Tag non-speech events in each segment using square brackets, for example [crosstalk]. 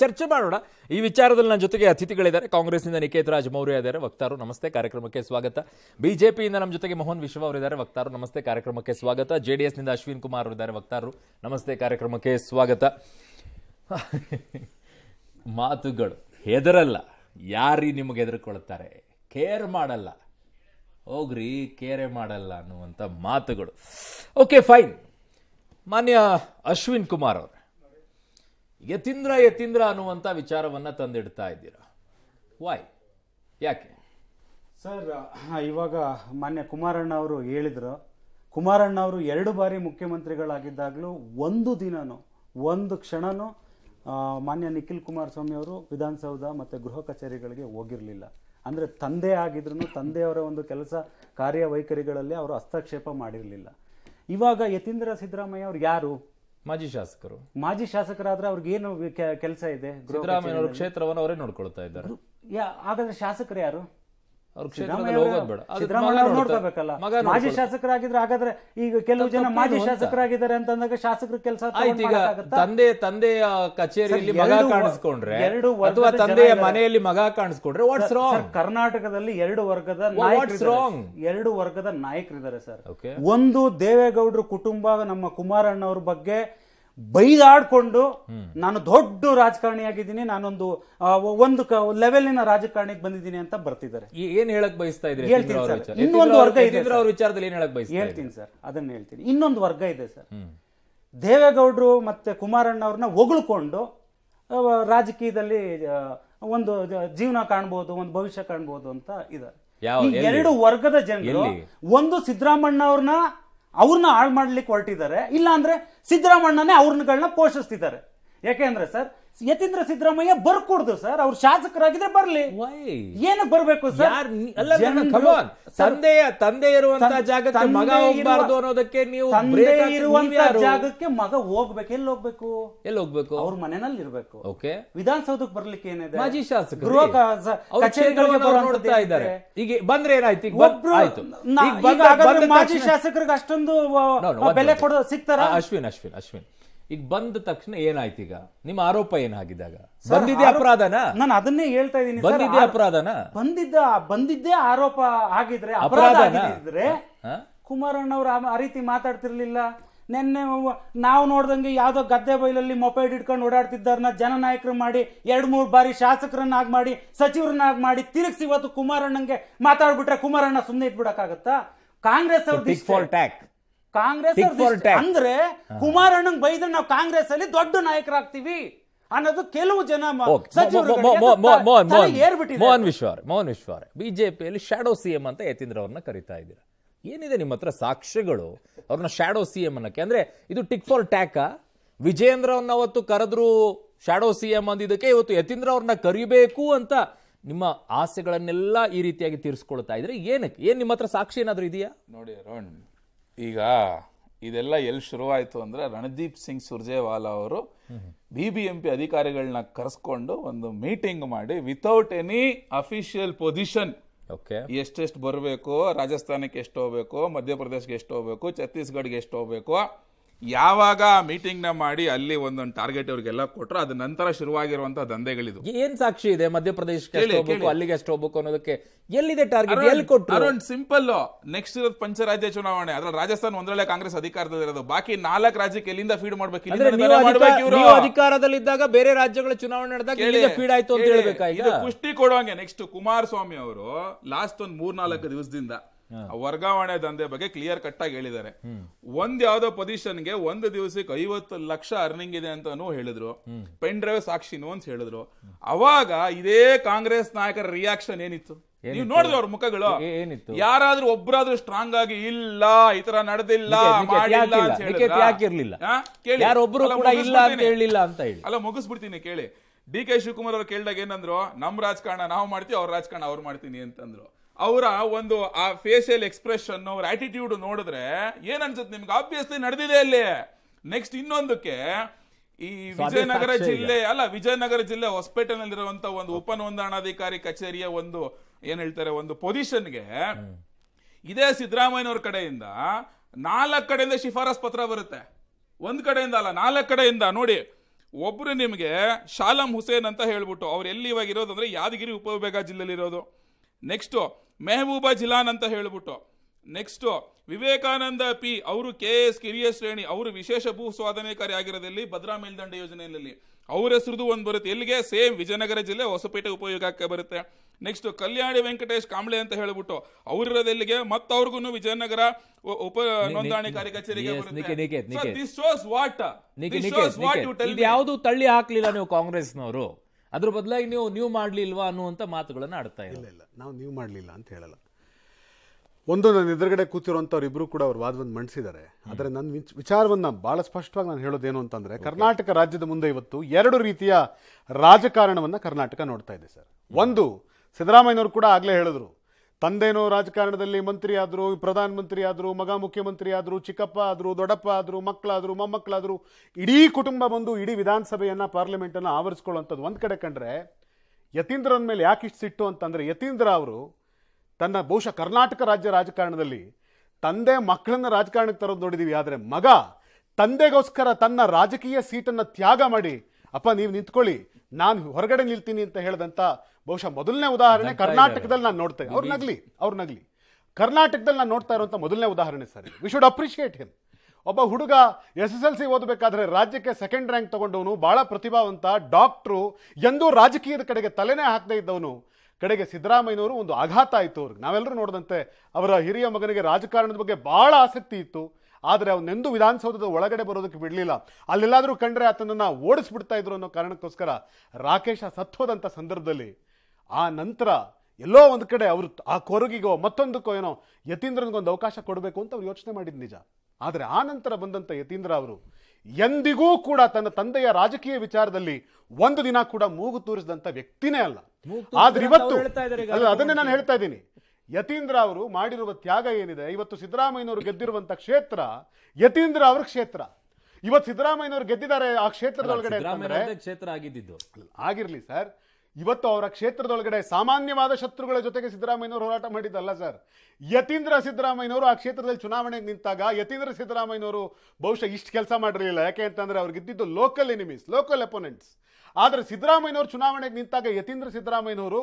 ಚರ್ಚೆ ಮಾಡೋಣ ಈ ವಿಚಾರದಲ್ಲಿ ನನ್ನ ಜೊತೆಗೆ ಅತಿಥಿಗಳಿದ್ದಾರೆ ಕಾಂಗ್ರೆಸ್ನಿಂದ ನಿಕೇತ್ ರಾಜ್ ಮೌರ್ಯ ಇದ್ದಾರೆ ವಕ್ತಾರು ನಮಸ್ತೆ ಕಾರ್ಯಕ್ರಮಕ್ಕೆ ಸ್ವಾಗತ ಬಿಜೆಪಿಯಿಂದ ನಮ್ಮ ಜೊತೆಗೆ ಮೋಹನ್ ವಿಶ್ವ ಅವರಿದ್ದಾರೆ ವಕ್ತಾರು ನಮಸ್ತೆ ಕಾರ್ಯಕ್ರಮಕ್ಕೆ ಸ್ವಾಗತ ಜೆ ಡಿ ಎಸ್ನಿಂದ ಅಶ್ವಿನ್ ಕುಮಾರ್ ಅವರಿದ್ದಾರೆ ವಕ್ತಾರು ನಮಸ್ತೆ ಕಾರ್ಯಕ್ರಮಕ್ಕೆ ಸ್ವಾಗತ [laughs] ಮಾತುಗಳು ಹೆದರಲ್ಲ ಯಾರಿ ನಿಮಗೆ ಹೆದರ್ಕೊಳ್ತಾರೆ ಕೇರ್ ಮಾಡಲ್ಲ ಹೋಗ್ರಿ ಕೇರೆ ಮಾಡಲ್ಲ ಅನ್ನುವಂಥ ಮಾತುಗಳು ಓಕೆ ಫೈನ್ ಮಾನ್ಯ ಅಶ್ವಿನ್ ಕುಮಾರ್ ಅವರು ಯತೀಂದ್ರ ಯತೀಂದ್ರ ಅನ್ನುವಂಥ ವಿಚಾರವನ್ನು ತಂದಿಡ್ತಾ ಇದ್ದೀರಾ ವಾಯ್ ಯಾಕೆ ಸರ್ ಇವಾಗ ಮಾನ್ಯ ಕುಮಾರಣ್ಣ ಅವರು ಹೇಳಿದರು ಕುಮಾರಣ್ಣ ಅವರು ಎರಡು ಬಾರಿ ಮುಖ್ಯಮಂತ್ರಿಗಳಾಗಿದ್ದಾಗಲೂ ಒಂದು ದಿನನೂ ಒಂದು ಕ್ಷಣನೂ ಮಾನ್ಯ ನಿಖಿಲ್ ಕುಮಾರಸ್ವಾಮಿ ಅವರು ವಿಧಾನಸೌಧ ಮತ್ತು ಗೃಹ ಕಚೇರಿಗಳಿಗೆ ಹೋಗಿರಲಿಲ್ಲ ಅಂದರೆ ತಂದೆ ಆಗಿದ್ರು ತಂದೆಯವರ ಒಂದು ಕೆಲಸ ಕಾರ್ಯವೈಖರಿಗಳಲ್ಲಿ ಅವರು ಹಸ್ತಕ್ಷೇಪ ಮಾಡಿರಲಿಲ್ಲ ಇವಾಗ ಯತೀಂದ್ರ ಸಿದ್ದರಾಮಯ್ಯ ಅವರು ಯಾರು ಮಾಜಿ ಶಾಸಕರು ಮಾಜಿ ಶಾಸಕರಾದ್ರೆ ಅವ್ರಿಗೆ ಏನು ಕೆಲಸ ಇದೆ ಸಿದ್ದರಾಮಯ್ಯ ಕ್ಷೇತ್ರವನ್ನು ಅವರೇ ನೋಡ್ಕೊಳ್ತಾ ಇದ್ದಾರೆ ಹಾಗಾದ್ರೆ ಶಾಸಕರು ಯಾರು ಮಾಜಿ ಶಾಸಕರಾಗಿದ್ರೆ ಹಾಗಾದ್ರೆ ಈಗ ಕೆಲವು ಜನ ಮಾಜಿ ಶಾಸಕರಾಗಿದ್ದಾರೆ ಅಂತಂದಾಗ ಶಾಸಕರ ಕೆಲಸ ಈಗ ತಂದೆ ತಂದೆಯ ಕಚೇರಿಯಲ್ಲಿ ಮಗ ಕಾಣಿಸ್ಕೊಂಡ್ರೆ ಎರಡು ಅಥವಾ ತಂದೆಯ ಮನೆಯಲ್ಲಿ ಮಗ ಕಾಣಿಸ್ಕೊಂಡ್ರೆ ವಾಟ್ಸ್ ರಾಂಗ್ ಕರ್ನಾಟಕದಲ್ಲಿ ಎರಡು ವರ್ಗದ ವಾಟ್ಸ್ ರಾಂಗ್ ಎರಡು ವರ್ಗದ ನಾಯಕರಿದ್ದಾರೆ ಸರ್ ಒಂದು ದೇವೇಗೌಡರ ಕುಟುಂಬ ನಮ್ಮ ಕುಮಾರಣ್ಣವ್ರ ಬಗ್ಗೆ ಬೈದಾಡ್ಕೊಂಡು ನಾನು ದೊಡ್ಡ ಆಗಿದ್ದೀನಿ ನಾನೊಂದು ಒಂದು ನ ರಾಜಕಾರಣಿಗೆ ಬಂದಿದ್ದೀನಿ ಅಂತ ಬರ್ತಿದ್ದಾರೆ ಏನ್ ಹೇಳಕ್ ಬಯಸ್ತಾ ಇದ್ರೆ ಇನ್ನೊಂದು ವರ್ಗ ಇದೆ ವಿಚಾರದಲ್ಲಿ ಹೇಳ್ತೀನಿ ಸರ್ ಅದನ್ನ ಹೇಳ್ತೀನಿ ಇನ್ನೊಂದು ವರ್ಗ ಇದೆ ಸರ್ ದೇವೇಗೌಡರು ಮತ್ತೆ ಕುಮಾರಣ್ಣ ಅವ್ರನ್ನ ಹೊಗಳ್ಕೊಂಡು ರಾಜಕೀಯದಲ್ಲಿ ಒಂದು ಜೀವನ ಕಾಣ್ಬೋದು ಒಂದು ಭವಿಷ್ಯ ಕಾಣಬಹುದು ಅಂತ ಇದ್ದಾರೆ ಎರಡು ವರ್ಗದ ಜನರು ಒಂದು ಸಿದ್ದರಾಮಣ್ಣ ಅವ್ರನ್ನ ಅವ್ರನ್ನ ಹಾಳು ಮಾಡ್ಲಿಕ್ಕೆ ಹೊರಟಿದ್ದಾರೆ ಇಲ್ಲ ಅಂದ್ರೆ ಸಿದ್ದರಾಮಣ್ಣನೇ ಅವ್ರನ್ನಗಳನ್ನ ಪೋಷಿಸ್ತಿದ್ದಾರೆ ಯಾಕೆ ಸರ್ ಯತೀಂದ್ರ ಸಿದ್ದರಾಮಯ್ಯ ಬರ್ಕೊಡ್ದು ಸರ್ ಅವ್ರ ಶಾಸಕರಾಗಿದ್ರೆ ಬರ್ಲಿ ಏನಕ್ಕೆ ಬರ್ಬೇಕು ಸರ್ ತಂದೆಯ ತಂದೆ ಇರುವಂತ ಜಾಗಕ್ಕೆ ಮಗ ಹೋಗ್ಬಾರ್ದು ಅನ್ನೋದಕ್ಕೆ ನೀವು ಜಾಗಕ್ಕೆ ಮಗ ಹೋಗ್ಬೇಕು ಎಲ್ಲಿ ಹೋಗ್ಬೇಕು ಎಲ್ಲಿ ಹೋಗ್ಬೇಕು ಅವ್ರ ಮನೆಯಲ್ಲಿ ಇರ್ಬೇಕು ಓಕೆ ವಿಧಾನಸೌಧಕ್ಕೆ ಬರ್ಲಿಕ್ಕೆ ಏನಿದೆ ಮಾಜಿ ಶಾಸಕ ಗೃಹ ಕಚೇರಿಗಳಿಗೆ ನೋಡ್ತಾ ಇದ್ದಾರೆ ಈಗ ಬಂದ್ರೆ ಏನಾಯ್ತು ಈಗ ಒಬ್ರು ಮಾಜಿ ಶಾಸಕರಿಗೆ ಅಷ್ಟೊಂದು ಬೆಲೆ ಕೊಡೋ ಸಿಗ್ತಾರ ಅಶ್ವಿನ್ ಅಶ್ವಿನ್ ಅಶ್ವಿನ್ ಈಗ ಬಂದ ತಕ್ಷಣ ಏನಾಯ್ತು ಈಗ ನಿಮ್ಮ ಆರೋಪ ಏನಾಗಿದ್ದಾಗ ಬಂದಿದ್ದೆ ಅಪರಾಧನ ನಾನು ಅದನ್ನೇ ಹೇಳ್ತಾ ಇದ್ದೀನಿ ಬಂದಿದ್ದೆ ಅಪರಾಧನ ಬಂದಿದ್ದ ಬಂದಿದ್ದೇ ಆರೋಪ ಆಗಿದ್ರೆ ಅಪರಾಧ ಆಗಿದ್ರೆ ಕುಮಾರಣ್ಣ ಅವ್ರ ಆ ರೀತಿ ಮಾತಾಡ್ತಿರ್ಲಿಲ್ಲ ನಿನ್ನೆ ನಾವು ನೋಡ್ದಂಗೆ ಯಾವ್ದೋ ಗದ್ದೆ ಬೈಲಲ್ಲಿ ಮೊಪೈಡ್ ಇಟ್ಕೊಂಡು ಓಡಾಡ್ತಿದ್ದಾರನ್ನ ಜನನಾಯಕರು ಮಾಡಿ ಎರಡ್ ಮೂರು ಬಾರಿ ಶಾಸಕರನ್ನಾಗಿ ಮಾಡಿ ಸಚಿವರನ್ನಾಗಿ ಮಾಡಿ ತಿರುಗಿಸಿ ಇವತ್ತು ಕುಮಾರಣ್ಣಂಗೆ ಮಾತಾಡ್ಬಿಟ್ರೆ ಕುಮಾರಣ್ಣ ಸುಮ್ಮನೆ ಇಟ್ಬಿಡಕ್ಕಾಗತ್ತಾ ಕಾಂಗ್ರೆಸ್ ಅವ್ರ ಕಾಂಗ್ರೆಸ್ ಅಂದ್ರೆ ಕುಮಾರಣ್ಣಂಗ್ ಬೈದ್ರೆ ನಾವು ಕಾಂಗ್ರೆಸ್ ಅಲ್ಲಿ ದೊಡ್ಡ ನಾಯಕರಾಗ್ತೀವಿ ಅನ್ನೋದು ಕೆಲವು ಜನ ಮೋಹನ್ ವಿಶ್ವಾರ್ ಮೋಹನ್ ವಿಶ್ವಾರ್ ಬಿಜೆಪಿಯಲ್ಲಿ ಶ್ಯಾಡೋ ಸಿ ಎಂ ಅಂತ ಯತೀಂದ್ರ ಅವ್ರನ್ನ ಕರಿತಾ ಇದ್ದೀರಾ ಏನಿದೆ ನಿಮ್ಮ ಹತ್ರ ಸಾಕ್ಷ್ಯಗಳು ಅವ್ರನ್ನ ಶ್ಯಾಡೋ ಸಿ ಎಂ ಅನ್ನಕ್ಕೆ ಅಂದ್ರೆ ಇದು ಟಿಕ್ ಫಾರ್ ಟ್ಯಾಕ್ ವಿಜೇಂದ್ರ ಅವ್ರನ್ನ ಅವತ್ತು ಕರೆದ್ರು ಶ್ಯಾಡೋ ಸಿ ಎಂ ಅಂದಿದ್ದಕ್ಕೆ ಇವತ್ತು ಯತೀಂದ್ರ ಅವ್ರನ್ನ ಕರಿಬೇಕು ಅಂತ ನಿಮ್ಮ ಆಸೆಗಳನ್ನೆಲ್ಲ ಈ ರೀತಿಯಾಗಿ ತೀರಿಸ್ಕೊಳ್ತಾ ಇದ್ರೆ ಏನಕ್ಕೆ ಏನ್ ನಿಮ್ಮ ಹತ್ರ ಸಾಕ್ಷಿ ಏನಾದ್ರು ಇದೆಯಾ ನೋಡಿ ಈಗ ಇದೆಲ್ಲ ಎಲ್ಲಿ ಶುರುವಾಯಿತು ಅಂದರೆ ರಣದೀಪ್ ಸಿಂಗ್ ಸುರ್ಜೇವಾಲಾ ಅವರು ಬಿ ಬಿ ಎಂ ಪಿ ಅಧಿಕಾರಿಗಳನ್ನ ಕರೆಸ್ಕೊಂಡು ಒಂದು ಮೀಟಿಂಗ್ ಮಾಡಿ ವಿತೌಟ್ ಎನಿ ಅಫಿಷಿಯಲ್ ಪೊಸಿಷನ್ ಎಷ್ಟೆಷ್ಟು ಬರಬೇಕು ರಾಜಸ್ಥಾನಕ್ಕೆ ಎಷ್ಟು ಹೋಗ್ಬೇಕು ಮಧ್ಯಪ್ರದೇಶಕ್ಕೆ ಎಷ್ಟು ಹೋಗ್ಬೇಕು ಛತ್ತೀಸ್ಗಢ್ಗೆ ಎಷ್ಟು ಹೋಗ್ಬೇಕು ಯಾವಾಗ ಮೀಟಿಂಗ್ ನ ಮಾಡಿ ಅಲ್ಲಿ ಒಂದೊಂದು ಟಾರ್ಗೆಟ್ ಅವ್ರಿಗೆಲ್ಲ ಕೊಟ್ಟರು ಅದ ನಂತರ ಶುರುವಾಗಿರುವಂತಹ ದಂಧೆಗಳಿದು ಏನ್ ಸಾಕ್ಷಿ ಇದೆ ಮಧ್ಯಪ್ರದೇಶಕ್ಕೆ ಅಲ್ಲಿಗೆ ಎಷ್ಟು ಹೋಗ್ಬೇಕು ಅನ್ನೋದಕ್ಕೆ ಎಲ್ಲಿದೆ ಟಾರ್ಗೆಟ್ ಎಲ್ಲಿ ಕೊಟ್ಟರು ಸಿಂಪಲ್ ನೆಕ್ಸ್ಟ್ ಇರೋದು ಪಂಚರಾಜ್ಯ ಚುನಾವಣೆ ಅದ್ರ ರಾಜಸ್ಥಾನ ಒಂದರಲ್ಲೇ ಕಾಂಗ್ರೆಸ್ ಅಧಿಕಾರದಲ್ಲಿರೋದು ಬಾಕಿ ನಾಲ್ಕು ರಾಜ್ಯಕ್ಕೆ ಎಲ್ಲಿಂದ ಫೀಡ್ ಮಾಡ್ಬೇಕು ಅಧಿಕಾರದಲ್ಲಿದ್ದಾಗ ಬೇರೆ ರಾಜ್ಯಗಳ ಚುನಾವಣೆ ನಡೆದಾಗ ಫೀಡ್ ಆಯ್ತು ಅಂತ ಹೇಳ್ಬೇಕಾಗಿ ಇದು ಪುಷ್ಟಿ ಕೊಡುವಂಗೆ ನೆಕ್ಸ್ಟ್ ಕುಮಾರಸ್ವಾಮಿ ಅವರು ಲಾಸ್ಟ್ ಒಂದ್ ಮೂರ್ನಾಲ್ಕು ದಿವಸದಿಂದ ವರ್ಗಾವಣೆ ದಂಧೆ ಬಗ್ಗೆ ಕ್ಲಿಯರ್ ಕಟ್ ಆಗಿ ಹೇಳಿದ್ದಾರೆ ಒಂದ್ ಯಾವ್ದೋ ಪೊಸಿಷನ್ಗೆ ಒಂದು ದಿವಸಕ್ಕೆ ಐವತ್ತು ಲಕ್ಷ ಅರ್ನಿಂಗ್ ಇದೆ ಅಂತಾನು ಹೇಳಿದ್ರು ಪೆನ್ ಡ್ರೈವ್ ಸಾಕ್ಷಿನು ಅಂತ ಹೇಳಿದ್ರು ಅವಾಗ ಇದೇ ಕಾಂಗ್ರೆಸ್ ನಾಯಕರ ರಿಯಾಕ್ಷನ್ ಏನಿತ್ತು ನೀವು ನೋಡಿದ್ರು ಅವ್ರ ಮುಖಗಳು ಏನಿತ್ತು ಯಾರಾದ್ರೂ ಒಬ್ಬರಾದ್ರೂ ಸ್ಟ್ರಾಂಗ್ ಆಗಿ ಇಲ್ಲ ಈ ತರ ನಡೆದಿಲ್ಲ ಅಂತ ಹೇಳಿ ಅಲ್ಲ ಮುಗಿಸ್ಬಿಡ್ತೀನಿ ಕೇಳಿ ಡಿ ಕೆ ಶಿವಕುಮಾರ್ ಅವ್ರು ಕೇಳಿದಾಗ ಏನಂದ್ರು ನಮ್ ರಾಜಕಾರಣ ನಾವು ಮಾಡ್ತೀವಿ ಅವ್ರ ರಾಜಕಾರಣ ಅವ್ರು ಮಾಡ್ತೀನಿ ಅಂತಂದ್ರು ಅವರ ಒಂದು ಆ ಫೇಶಿಯಲ್ ಎಕ್ಸ್ಪ್ರೆಷನ್ ಅವ್ರ ಆಟಿಟ್ಯೂಡ್ ನೋಡಿದ್ರೆ ಏನ್ ಅನ್ಸುತ್ತೆ ನಿಮ್ಗೆ ಆಬ್ವಿಯಸ್ಲಿ ನಡೆದಿದೆ ಅಲ್ಲಿ ನೆಕ್ಸ್ಟ್ ಇನ್ನೊಂದಕ್ಕೆ ಈ ವಿಜಯನಗರ ಜಿಲ್ಲೆ ಅಲ್ಲ ವಿಜಯನಗರ ಜಿಲ್ಲೆ ಹೊಸಪೇಟೆನಲ್ಲಿರುವಂತ ಒಂದು ಉಪನೋಂದಣಾಧಿಕಾರಿ ಕಚೇರಿಯ ಒಂದು ಏನ್ ಹೇಳ್ತಾರೆ ಒಂದು ಪೊಸಿಷನ್ಗೆ ಇದೇ ಸಿದ್ದರಾಮಯ್ಯನವ್ರ ಕಡೆಯಿಂದ ನಾಲ್ಕ ಕಡೆಯಿಂದ ಶಿಫಾರಸ್ ಪತ್ರ ಬರುತ್ತೆ ಒಂದ್ ಕಡೆಯಿಂದ ಅಲ್ಲ ನಾಲ್ಕ ಕಡೆಯಿಂದ ನೋಡಿ ಒಬ್ರು ನಿಮ್ಗೆ ಶಾಲಂ ಹುಸೇನ್ ಅಂತ ಹೇಳ್ಬಿಟ್ಟು ಅವ್ರು ಎಲ್ಲಿ ಇವಾಗ ಇರೋದು ಅಂದ್ರೆ ಯಾದಗಿರಿ ಉಪವಿಭಾಗ ಜಿಲ್ಲೆಲಿರೋದು ನೆಕ್ಸ್ಟು ಮೆಹಬೂಬಾ ಜಿಲಾನ್ ಅಂತ ಹೇಳಿಬಿಟ್ಟು ನೆಕ್ಸ್ಟು ವಿವೇಕಾನಂದ ಪಿ ಅವರು ಕೆ ಎಸ್ ಕಿರಿಯ ಶ್ರೇಣಿ ಅವರು ವಿಶೇಷ ಭೂ ಆಗಿರೋದಲ್ಲಿ ಭದ್ರಾ ಮೇಲ್ದಂಡೆ ಯೋಜನೆಯಲ್ಲಿ ಅವ್ರ ಹೆಸರುದು ಒಂದು ಬರುತ್ತೆ ಎಲ್ಲಿಗೆ ಸೇಮ್ ವಿಜಯನಗರ ಜಿಲ್ಲೆ ಹೊಸಪೇಟೆ ಉಪಯೋಗಕ್ಕೆ ಬರುತ್ತೆ ನೆಕ್ಸ್ಟ್ ಕಲ್ಯಾಣಿ ವೆಂಕಟೇಶ್ ಕಾಂಬ್ಳೆ ಅಂತ ಹೇಳ್ಬಿಟ್ಟು ಮತ್ತೆ ಮತ್ತವ್ರಿಗೂ ವಿಜಯನಗರ ಉಪ ಕಾರ್ಯ ಕಚೇರಿಗೆ ಬರುತ್ತೆ ಯಾವುದು ತಳ್ಳಿ ಹಾಕ್ಲಿಲ್ಲ ನೀವು ಕಾಂಗ್ರೆಸ್ನವರು ಅದ್ರ ಬದಲಾಗಿ ನೀವು ನೀವು ಮಾಡ್ಲಿಲ್ವಾ ಅನ್ನುವಂಥ ಮಾತುಗಳನ್ನು ಆಡ್ತಾ ಇಲ್ಲ ಇಲ್ಲ ನಾವು ನೀವು ಮಾಡಲಿಲ್ಲ ಅಂತ ಹೇಳಲ್ಲ ಒಂದು ನನ್ನ ಎದುರುಗಡೆ ಕೂತಿರುವಂಥವ್ರು ಇಬ್ಬರು ಕೂಡ ಅವ್ರ ವಾದವನ್ನು ಮಂಡಿಸಿದ್ದಾರೆ ಆದರೆ ನನ್ನ ವಿಚಾರವನ್ನ ಭಾಳ ಸ್ಪಷ್ಟವಾಗಿ ನಾನು ಹೇಳೋದೇನು ಅಂತಂದ್ರೆ ಕರ್ನಾಟಕ ರಾಜ್ಯದ ಮುಂದೆ ಇವತ್ತು ಎರಡು ರೀತಿಯ ರಾಜಕಾರಣವನ್ನ ಕರ್ನಾಟಕ ನೋಡ್ತಾ ಇದೆ ಸರ್ ಒಂದು ಸಿದ್ದರಾಮಯ್ಯನವರು ಕೂಡ ಆಗಲೇ ಹೇಳಿದ್ರು ತಂದೇನೋ ರಾಜಕಾರಣದಲ್ಲಿ ಮಂತ್ರಿ ಆದರು ಪ್ರಧಾನಮಂತ್ರಿ ಆದರು ಮಗ ಮುಖ್ಯಮಂತ್ರಿ ಆದರು ಚಿಕ್ಕಪ್ಪ ಆದರು ದೊಡ್ಡಪ್ಪ ಆದರು ಮಕ್ಕಳಾದರು ಮೊಮ್ಮಕ್ಕಳಾದರು ಇಡೀ ಕುಟುಂಬ ಬಂದು ಇಡೀ ವಿಧಾನಸಭೆಯನ್ನು ಪಾರ್ಲಿಮೆಂಟನ್ನು ಆವರಿಸ್ಕೊಳ್ಳುವಂಥದ್ದು ಒಂದು ಕಡೆ ಕಂಡ್ರೆ ಯತೀಂದ್ರನ ಮೇಲೆ ಯಾಕೆ ಇಷ್ಟು ಸಿಟ್ಟು ಅಂತಂದರೆ ಯತೀಂದ್ರ ಅವರು ತನ್ನ ಬಹುಶಃ ಕರ್ನಾಟಕ ರಾಜ್ಯ ರಾಜಕಾರಣದಲ್ಲಿ ತಂದೆ ಮಕ್ಕಳನ್ನು ರಾಜಕಾರಣಕ್ಕೆ ತರೋದು ನೋಡಿದ್ದೀವಿ ಆದರೆ ಮಗ ತಂದೆಗೋಸ್ಕರ ತನ್ನ ರಾಜಕೀಯ ಸೀಟನ್ನು ತ್ಯಾಗ ಮಾಡಿ ಅಪ್ಪ ನೀವು ನಿಂತ್ಕೊಳ್ಳಿ ನಾನು ಹೊರಗಡೆ ನಿಲ್ತೀನಿ ಅಂತ ಹೇಳಿದಂಥ ಬಹುಶಃ ಮೊದಲನೇ ಉದಾಹರಣೆ ಕರ್ನಾಟಕದಲ್ಲಿ ನಾನು ನೋಡ್ತೇನೆ ಅವ್ರ ನಗ್ಲಿ ಅವ್ರ ನಗ್ಲಿ ಕರ್ನಾಟಕದಲ್ಲಿ ನಾನು ನೋಡ್ತಾ ಇರುವಂಥ ಮೊದಲನೇ ಉದಾಹರಣೆ sir we should appreciate him ಒಬ್ಬ ಹುಡುಗ ಎಸ್ ಎಸ್ ಎಲ್ ಸಿ ಓದಬೇಕಾದ್ರೆ ರಾಜ್ಯಕ್ಕೆ ಸೆಕೆಂಡ್ ರ್ಯಾಂಕ್ ತಗೊಂಡವನು ಭಾಳ ಪ್ರತಿಭಾವಂತ ಡಾಕ್ಟ್ರು ಎಂದೂ ರಾಜಕೀಯದ ಕಡೆಗೆ ತಲೆನೇ ಹಾಕದೇ ಇದ್ದವನು ಕಡೆಗೆ ಸಿದ್ದರಾಮಯ್ಯನವರು ಒಂದು ಆಘಾತ ಆಯಿತು ಅವ್ರಿಗೆ ನಾವೆಲ್ಲರೂ ನೋಡಿದಂತೆ ಅವರ ಹಿರಿಯ ಮಗನಿಗೆ ರಾಜಕಾರಣದ ಬಗ್ಗೆ ಭಾಳ ಆಸಕ್ತಿ ಇತ್ತು ಆದರೆ ಅವನೆಂದೂ ವಿಧಾನಸೌಧದ ಒಳಗಡೆ ಬರೋದಕ್ಕೆ ಬಿಡಲಿಲ್ಲ ಅಲ್ಲೆಲ್ಲಾದರೂ ಕಂಡ್ರೆ ಆತನನ್ನು ಓಡಿಸ್ಬಿಡ್ತಾ ಇದ್ರು ಅನ್ನೋ ಕಾರಣಕ್ಕೋಸ್ಕರ ರಾಕೇಶ ಸತ್ತೋದಂಥ ಸಂದರ್ಭದಲ್ಲಿ ಆ ನಂತರ ಎಲ್ಲೋ ಒಂದು ಕಡೆ ಅವರು ಆ ಕೊರಗಿಗೋ ಮತ್ತೊಂದಕ್ಕೋ ಏನೋ ಯತೀಂದ್ರನಿಗೊಂದು ಅವಕಾಶ ಕೊಡಬೇಕು ಅಂತ ಅವ್ರು ಯೋಚನೆ ಮಾಡಿದ ನಿಜ ಆದರೆ ಆ ನಂತರ ಬಂದಂಥ ಯತೀಂದ್ರ ಅವರು ಎಂದಿಗೂ ಕೂಡ ತನ್ನ ತಂದೆಯ ರಾಜಕೀಯ ವಿಚಾರದಲ್ಲಿ ಒಂದು ದಿನ ಕೂಡ ಮೂಗು ತೋರಿಸಿದಂಥ ವ್ಯಕ್ತಿನೇ ಅಲ್ಲ ಆದ್ರೆ ಇವತ್ತು ಅದನ್ನೇ ನಾನು ಹೇಳ್ತಾ ಇದ್ದೀನಿ ಯತೀಂದ್ರ ಅವರು ಮಾಡಿರುವ ತ್ಯಾಗ ಏನಿದೆ ಇವತ್ತು ಸಿದ್ದರಾಮಯ್ಯನವರು ಗೆದ್ದಿರುವಂಥ ಕ್ಷೇತ್ರ ಯತೀಂದ್ರ ಅವ್ರ ಕ್ಷೇತ್ರ ಇವತ್ತು ಸಿದ್ದರಾಮಯ್ಯನವರು ಗೆದ್ದಿದ್ದಾರೆ ಆ ಕ್ಷೇತ್ರದೊಳಗಡೆ ಕ್ಷೇತ್ರ ಆಗಿದ್ದು ಆಗಿರ್ಲಿ ಸರ್ ಇವತ್ತು ಅವರ ಕ್ಷೇತ್ರದೊಳಗಡೆ ಸಾಮಾನ್ಯವಾದ ಶತ್ರುಗಳ ಜೊತೆಗೆ ಸಿದ್ದರಾಮಯ್ಯನವರು ಹೋರಾಟ ಮಾಡಿದ್ದಲ್ಲ ಸರ್ ಯತೀಂದ್ರ ಸಿದ್ದರಾಮಯ್ಯನವರು ಆ ಕ್ಷೇತ್ರದಲ್ಲಿ ಚುನಾವಣೆಗೆ ನಿಂತಾಗ ಯತೀಂದ್ರ ಸಿದ್ದರಾಮಯ್ಯನವರು ಬಹುಶಃ ಇಷ್ಟು ಕೆಲಸ ಮಾಡಿರಲಿಲ್ಲ ಯಾಕೆ ಅಂತಂದರೆ ಇದ್ದಿದ್ದು ಲೋಕಲ್ ಎನಿಮೀಸ್ ಲೋಕಲ್ ಅಪೋನೆಂಟ್ಸ್ ಆದರೆ ಸಿದ್ದರಾಮಯ್ಯನವರು ಚುನಾವಣೆಗೆ ನಿಂತಾಗ ಯತೀಂದ್ರ ಸಿದ್ದರಾಮಯ್ಯನವರು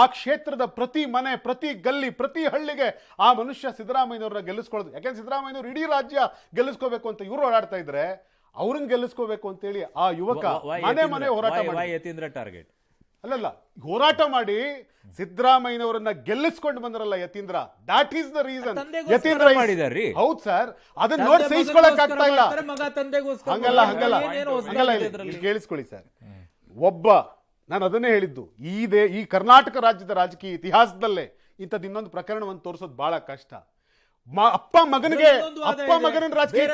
ಆ ಕ್ಷೇತ್ರದ ಪ್ರತಿ ಮನೆ ಪ್ರತಿ ಗಲ್ಲಿ ಪ್ರತಿ ಹಳ್ಳಿಗೆ ಆ ಮನುಷ್ಯ ಸಿದ್ದರಾಮಯ್ಯನವ್ರನ್ನ ಗೆಲ್ಲಿಸ್ಕೊಳ್ಳೋದು ಯಾಕೆಂದ್ರೆ ಸಿದ್ದರಾಮಯ್ಯನವರು ಇಡೀ ರಾಜ್ಯ ಗೆಲ್ಲಿಸ್ಕೋಬೇಕು ಅಂತ ಇವರು ಹೋರಾಡ್ತಾ ಇದ್ರೆ ಅವ್ರನ್ನ ಗೆಲ್ಲಿಸ್ಕೋಬೇಕು ಅಂತೇಳಿ ಆ ಯುವಕ ಮನೆ ಮನೆ ಹೋರಾಟ ಯತೀಂದ್ರ ಟಾರ್ಗೆಟ್ ಅಲ್ಲಲ್ಲ ಹೋರಾಟ ಮಾಡಿ ಸಿದ್ದರಾಮಯ್ಯನವರನ್ನ ಗೆಲ್ಲಿಸ್ಕೊಂಡು ಬಂದ್ರಲ್ಲ Yathindra that is the reason Yathindra ಮಾಡಿದಾರ್ರಿ ಹೌದ್ ಸರ್ ಅದನ್ನ ನೋಡಿ ಸಹಿಸ್ಕೊಳಕ್ ಆಗ್ತಾ ಇಲ್ಲ ಹಂಗಲ್ಲ ಹಂಗಲ್ಲ ಹಂಗಲ್ಲ ಕೇಳಿಸ್ಕೊಳ್ಳಿ ಸರ್ ಒಬ್ಬ ನಾನು ಅದನ್ನೇ ಹೇಳಿದ್ದು ಈ ದೇ ಈ ಕರ್ನಾಟಕ ರಾಜ್ಯದ ರಾಜಕೀಯ ಇತಿಹಾಸದಲ್ಲೇ ಇಂಥದ್ದು ಇನ್ನೊಂದು ಪ್ರಕರಣವನ್ನು ತೋರಿಸೋದು ಬಹಳ ಕಷ್ಟ ಅಪ್ಪ ಮಗನಿಗೆ ಅಪ್ಪ ಮಗನ ರಾಜಕೀಯ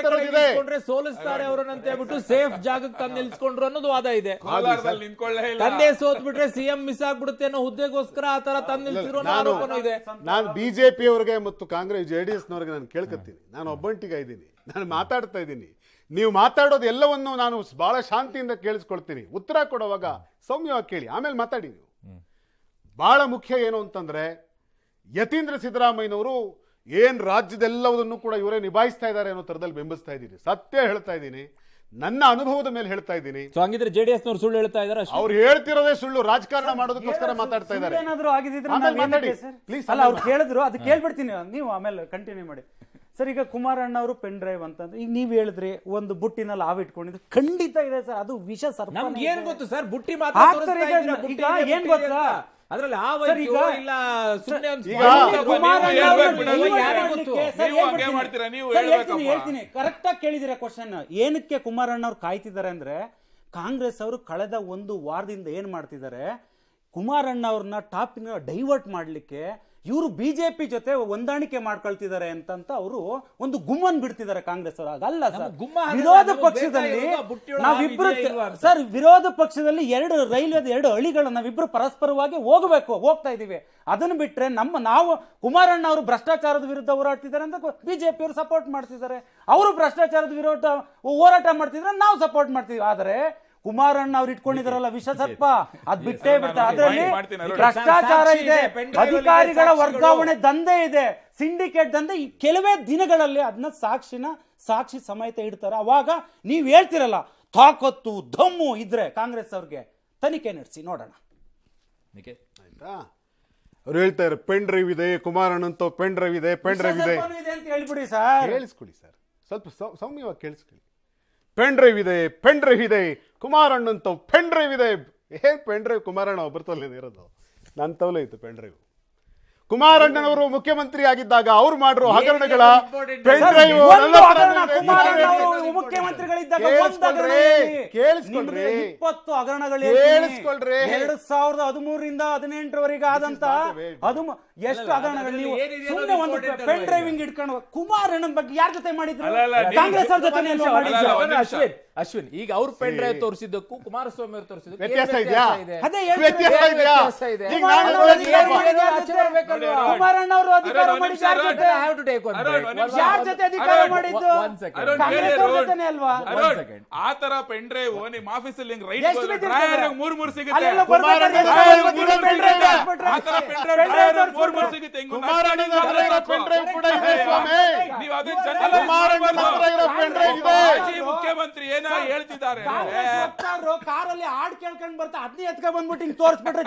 ಸೋಲಿಸ್ತಾರೆ ಅವರನ್ನ ಅಂತ ಹೇಳ್ಬಿಟ್ಟು ಸೇಫ್ ಜಾಗಕ್ಕೆ ತಂದು ನಿಲ್ಸ್ಕೊಂಡ್ರು ಅನ್ನೋದು ವಾದ ಇದೆ ತಂದೆ ಸೋತ್ ಬಿಟ್ರೆ ಸಿಎಂ ಮಿಸ್ ಆಗ್ಬಿಡುತ್ತೆ ಅನ್ನೋ ಹುದ್ದೆಗೋಸ್ಕರ ಆ ತರ ತಂದು ನಿಲ್ಸಿರೋ ಇದೆ ನಾನು ಬಿಜೆಪಿ ಅವರಿಗೆ ಮತ್ತು ಕಾಂಗ್ರೆಸ್ ಜೆಡಿಎಸ್ ನವರಿಗೆ ನಾನು ಕೇಳ್ಕೊತೀನಿ ನಾನು ಒಬ್ಬಂಟಿಗ ಇದ್ದೀನಿ ನಾನು ಮಾತಾಡ್ತಾ ಇದ್ದೀನಿ ನೀವು ಮಾತಾಡೋದು ಎಲ್ಲವನ್ನು ನಾನು ಬಹಳ ಶಾಂತಿಯಿಂದ ಕೇಳಿಸ್ಕೊಳ್ತೀನಿ ಉತ್ತರ ಕೊಡುವಾಗ ಸೌಮ್ಯವಾಗಿ ಕೇಳಿ ಆಮೇಲೆ ಮಾತಾಡಿ ನೀವು ಬಹಳ ಮುಖ್ಯ ಏನು ಅಂತಂದ್ರೆ ಯತೀಂದ್ರ ಸಿದ್ದರಾಮಯ್ಯನವರು ಏನು ರಾಜ್ಯದೆಲ್ಲವುದನ್ನು ಕೂಡ ಇವರೇ ನಿಭಾಯಿಸ್ತಾ ಇದ್ದಾರೆ ಅನ್ನೋ ಥರದಲ್ಲಿ ಬಿಂಬಿಸ್ತಾ ಇದ್ದೀನಿ ಸತ್ಯ ಹೇಳ್ತಾ ಇದ್ದೀನಿ ನನ್ನ ಅನುಭವದ ಮೇಲೆ ಹೇಳ್ತಾ ಇದ್ದೀನಿ ಸೊ ಹಂಗಿದ್ರೆ ಜೆಡಿಎಸ್ ನವರು ಸುಳ್ಳು ಹೇಳ್ತಾ ಇದಾರೆ ಅವ್ರು ಹೇಳ್ತಿರೋದೇ ಸುಳ್ಳು ರಾಜಕಾರಣ ಮಾಡೋದಕ್ಕೋಸ್ಕರ ಮಾತಾಡ್ತಾ ಇದ್ದಾರೆ ಏನಾದರೂ ಆಗಿದ್ರೆ ಅಲ್ಲ ಅವ್ರು ಕೇಳಿದ್ರು ಅದು ಕೇಳ್ಬಿಡ್ತೀನಿ ನೀವು ಆಮೇಲೆ ಕಂಟಿನ್ಯೂ ಮಾಡಿ ಸರ್ ಈಗ ಕುಮಾರಣ್ಣ ಅವರು ಪೆನ್ ಡ್ರೈವ್ ಅಂತಂದ್ರೆ ಈಗ ನೀವು ಹೇಳಿದ್ರಿ ಒಂದು ಬುಟ್ಟಿನಲ್ಲಿ ಹಾವು ಇಟ್ಕೊಂಡಿದ್ರು ಖಂಡಿತ ಇದೆ ಸರ್ ಅದು ವಿಷ ಸರ್ ಏನ್ ಗೊತ್ತು ಸರ್ ಬುಟ್ಟಿ ಮಾತ್ರ ತೋರಿಸ್ತಾ ಏನ್ ಗೊತ್ತಾ ಅದರಲ್ಲಿ ಅದ್ರಲ್ಲಿ ಇಲ್ಲ ಬಿಡಲ್ಲ, ಗೊತ್ತು? ಮಾಡ್ತೀರಾ? ನೀವು ಹೇಳ್ತೀನಿ ಹೇಳ್ಬೇಕಪ್ಪ. ಕರೆಕ್ಟ್ ಆಗಿ ಕೇಳಿದಿರ ಕ್ವಶನ್ ಏನಕ್ಕೆ ಕುಮಾರಣ್ಣ ಅವ್ರು ಕಾಯ್ತಿದ್ದಾರೆ ಅಂದ್ರೆ ಕಾಂಗ್ರೆಸ್ ಅವರು ಕಳೆದ ಒಂದು ವಾರದಿಂದ ಏನ್ ಮಾಡ್ತಿದ್ದಾರೆ ಕುಮಾರಣ್ಣ ಅವ್ರನ್ನ ಟಾಪಿನ ಡೈವರ್ಟ್ ಮಾಡ್ಲಿಕ್ಕೆ ಇವರು ಬಿ ಜೆ ಪಿ ಜೊತೆ ಹೊಂದಾಣಿಕೆ ಮಾಡ್ಕೊಳ್ತಿದ್ದಾರೆ ಅಂತಂತ ಅವರು ಒಂದು ಗುಮ್ಮನ್ ಬಿಡ್ತಿದ್ದಾರೆ ಕಾಂಗ್ರೆಸ್ ಅವರು ಅದಲ್ಲ ವಿರೋಧ ಪಕ್ಷದಲ್ಲಿ ನಾವಿಬ್ರು ಸರ್ ವಿರೋಧ ಪಕ್ಷದಲ್ಲಿ ಎರಡು ರೈಲ್ವೆ ಎರಡು ಹಳಿಗಳು ನಾವಿಬ್ರು ಪರಸ್ಪರವಾಗಿ ಹೋಗಬೇಕು ಹೋಗ್ತಾ ಇದೀವಿ ಅದನ್ನ ಬಿಟ್ರೆ ನಮ್ಮ ನಾವು ಕುಮಾರಣ್ಣ ಅವರು ಭ್ರಷ್ಟಾಚಾರದ ವಿರುದ್ಧ ಹೋರಾಡ್ತಿದ್ದಾರೆ ಅಂತ ಬಿಜೆಪಿ ಅವರು ಸಪೋರ್ಟ್ ಮಾಡ್ತಿದ್ದಾರೆ ಅವರು ಭ್ರಷ್ಟಾಚಾರದ ವಿರೋಧ ಹೋರಾಟ ಮಾಡ್ತಿದ್ರೆ ನಾವು ಸಪೋರ್ಟ್ ಮಾಡ್ತೀವಿ ಆದರೆ ಕುಮಾರಣ್ಣ ಅವ್ರು ಇಟ್ಕೊಂಡಿದಾರಲ್ಲ ಸರ್ಪ ಅದ್ ಬಿಟ್ಟೇ ಬಿಡ್ತಾರೆ ಅದರಲ್ಲಿ ಭ್ರಷ್ಟಾಚಾರ ಇದೆ ಅಧಿಕಾರಿಗಳ ವರ್ಗಾವಣೆ ದಂಧೆ ಇದೆ ಸಿಂಡಿಕೇಟ್ ದಂಧೆ ಈ ಕೆಲವೇ ದಿನಗಳಲ್ಲಿ ಅದನ್ನ ಸಾಕ್ಷಿನ ಸಾಕ್ಷಿ ಸಮೇತ ಇಡ್ತಾರೆ ಅವಾಗ ನೀವ್ ಹೇಳ್ತಿರಲ್ಲ ತಾಕತ್ತು ಧಮ್ಮು ಇದ್ರೆ ಕಾಂಗ್ರೆಸ್ ಅವ್ರಿಗೆ ತನಿಖೆ ನಡೆಸಿ ನೋಡೋಣ ಆಯ್ತಾ ಅವ್ರು ಹೇಳ್ತಾರೆ ಪೆನ್ ಡ್ರೈವ್ ಇದೆ ಕುಮಾರಣ್ಣಂತ ಪೆನ್ ಡ್ರೈವ್ ಇದೆ ಪೆನ್ ಡ್ರೈವ್ ಇದೆ ಅಂತ ಹೇಳ್ಬಿಡಿ ಸರ್ ಕೇಳಿಸ್ಕೊಳ್ಳಿ ಸರ್ ಸ್ವಲ್ಪ ಸೌಮ್ಯವಾಗಿ ಕೇಳಿಸ್ಕೊಳ್ಳಿ ಪೆನ್ ಡ್ರೈವ್ ಇದೆ ಪೆನ್ ಡ್ರೈವ್ ಇದೆ ಕುಮಾರಣ್ಣ ಅಂತ ಪೆನ್ ಡ್ರೈವ್ ಇದೆ ಏ ಪೆನ್ ಡ್ರೈವ್ ಕುಮಾರಣ್ಣ ಒಬ್ಬರ ಇರೋದು ನನ್ನ ತವಲೇ ಇತ್ತು ಪೆನ್ ಡ್ರೈವ್ ಕುಮಾರಣ್ಣನವರು ಮುಖ್ಯಮಂತ್ರಿ ಆಗಿದ್ದಾಗ ಅವ್ರು ಮಾಡಿರೋ ಹಗರಣಗಳ ಪೆನ್ ಡ್ರೈವ್ ಇಪ್ಪತ್ತು ಹಗರಣಗಳು ಎರಡ್ ಸಾವಿರದ ಹದಿಮೂರರಿಂದ ಹದಿನೆಂಟರವರೆಗೆ ಆದಂತ ಅದು ಎಷ್ಟು ಹಗರಣಗಳು ನೀವು ಸುಮ್ಮನೆ ಒಂದು ಪೆನ್ ಡ್ರೈವಿಂಗ್ ಇಟ್ಕೊಂಡು ಕುಮಾರಣ್ಣನ ಬಗ್ಗೆ ಯಾರ ಜೊತೆ ಮಾಡಿದ್ರು ಕಾಂಗ್ರೆಸ್ ಅವ್ರ ಜೊತೆ ಅಶ್ವಿನ್ ಅಶ್ವಿನ್ ಈಗ ಅವ್ರ ಪೆನ್ ಡ್ರೈವ್ ತೋರಿಸಿದ್ದಕ್ಕೂ ಕುಮಾರಸ್ವಾಮಿ ಅವರು ತೋರಿಸಿದ್ದಕ್ಕೂ ವ್ಯತ್ಯಾಸ ಇದೆಯಾ ಅದೇ ವ್ಯತ್ಯಾಸ ಇದೆ ಕುಮಾರಣ್ಣ ಅವರು ಅಧಿಕಾರ ಮಾಡಿದ್ದಾರೆ ಯಾರ ಜೊತೆ ಅಧಿಕಾರ ಮಾಡಿದ್ದು ಕಾಂಗ್ರೆಸ್ ಅವ್ರ ಜೊತೆನೆ ಅಲ್ವಾ ಆ ತರ ಪೆನ್ ಡ್ರೈವ್ ನಿಮ್ ಆಫೀಸಲ್ಲಿ ರೈಟ್ ಸಿಗುತ್ತೆ ಮುಖ್ಯಮಂತ್ರಿ ಏನ ಹೇಳ್ತಿದ್ದಾರೆ ಕಾರಲ್ಲಿ ಹಾಡ್ ಕೇಳ್ಕೊಂಡ್ ಬರ್ತಾ ಅದ್ನೇ ಎತ್ಕೊಂಡ್ ಬಂದ್ಬಿಟ್ಟು ತೋರಿಸ್ಬಿಟ್ರೆ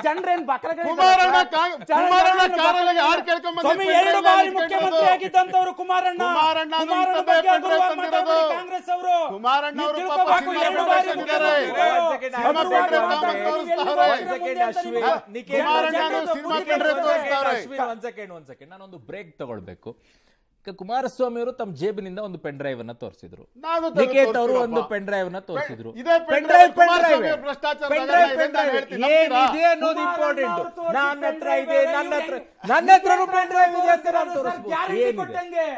ಏನ್ ಎರಡು ಬಾರಿ ಮುಖ್ಯಮಂತ್ರಿ ಆಗಿದ್ದಂತವ್ರು ಕಾಂಗ್ರೆಸ್ ನಾನೊಂದು ಬ್ರೇಕ್ ತಗೊಳ್ಬೇಕು ಕುಮಾರಸ್ವಾಮಿ ಅವರು ತಮ್ಮ ಜೇಬಿನಿಂದ ಒಂದು ಪೆನ್ ಡ್ರೈವ್ ಅನ್ನ ತೋರಿಸಿದ್ರು ನಿಕೇತ್ ಅವರು ಒಂದು ಪೆನ್ ಡ್ರೈವ್ ಅನ್ನ ತೋರಿಸಿದ್ರು ಇಂಪಾರ್ಟೆಂಟ್ ನನ್ನ ಹತ್ರ ಇದೆ ನನ್ನ ಹತ್ರ ಏನಿದೆ